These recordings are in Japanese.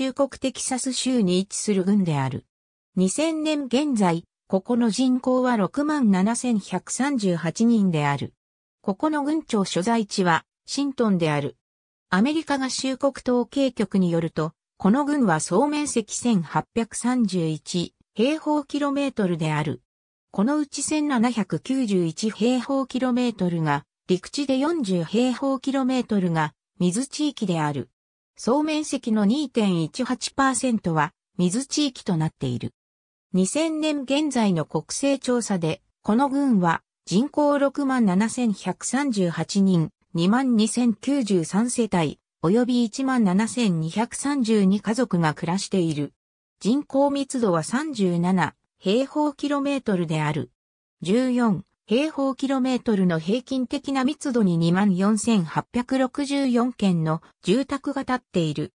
中国テキサス州に位置する郡である。2000年現在、ここの人口は67,138人である。ここの郡庁所在地は、シントンである。アメリカ合衆国統計局によると、この郡は総面積1831平方キロメートルである。このうち1791平方キロメートルが陸地で40平方キロメートルが水地域である。総面積の2.18%は水地域となっている。2000年現在の国勢調査で、この群は人口67,138人、22,093世帯、及び17,232家族が暮らしている。人口密度は37平方キロメートルである。14平方キロメートルの平均的な密度に24,864件の住宅が建っている。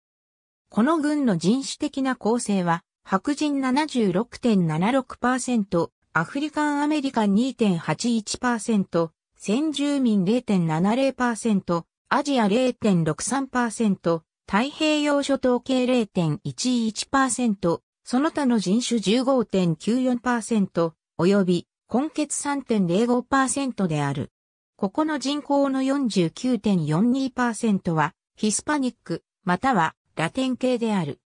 この郡の人種的な構成は、白人76.76%、アフリカンアメリカン2.81%、先住民0.70%、アジア0.63%、太平洋諸島系0.11%、その他の人種15.94%、及び根血3.05%である。ここの人口の49.42%はヒスパニック、またはラテン系である。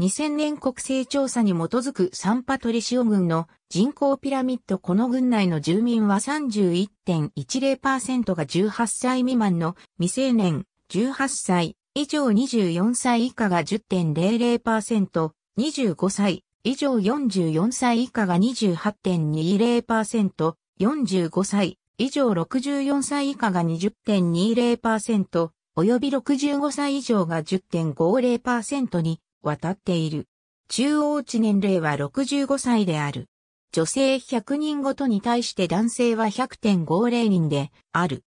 2000年国勢調査に基づくサンパトリシオ軍の人口ピラミッドこの軍内の住民は31.10%が18歳未満の未成年、18歳以上24歳以下が10.00%、25歳以上44歳以下が28.20%、45歳以上64歳以下が20.20%、及び65歳以上が10.50%に渡っている。中央値年齢は65歳である。女性100人ごとに対して男性は100.50人である。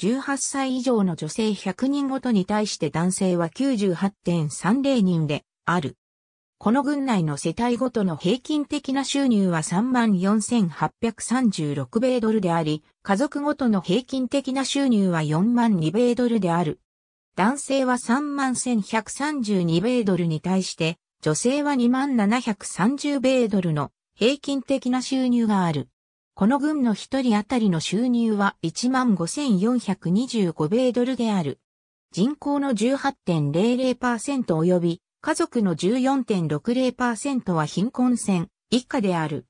18歳以上の女性100人ごとに対して男性は98.30人である。この軍内の世帯ごとの平均的な収入は34,836米ドルであり、家族ごとの平均的な収入は4万2米ドルである。男性は31,132米ドルに対して、女性は2730米ドルの平均的な収入がある。この軍の一人当たりの収入は15,425米ドルである。人口の18.00%及び家族の14.60%は貧困線以下である。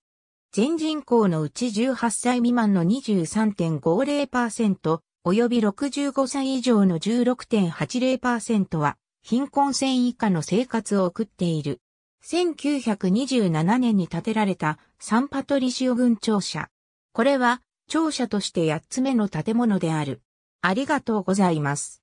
全人口のうち18歳未満の23.50%、及び65歳以上の16.80%は、貧困線以下の生活を送っている。1927年に建てられたサンパトリシオ軍庁舎。これは、庁舎として8つ目の建物である。ありがとうございます。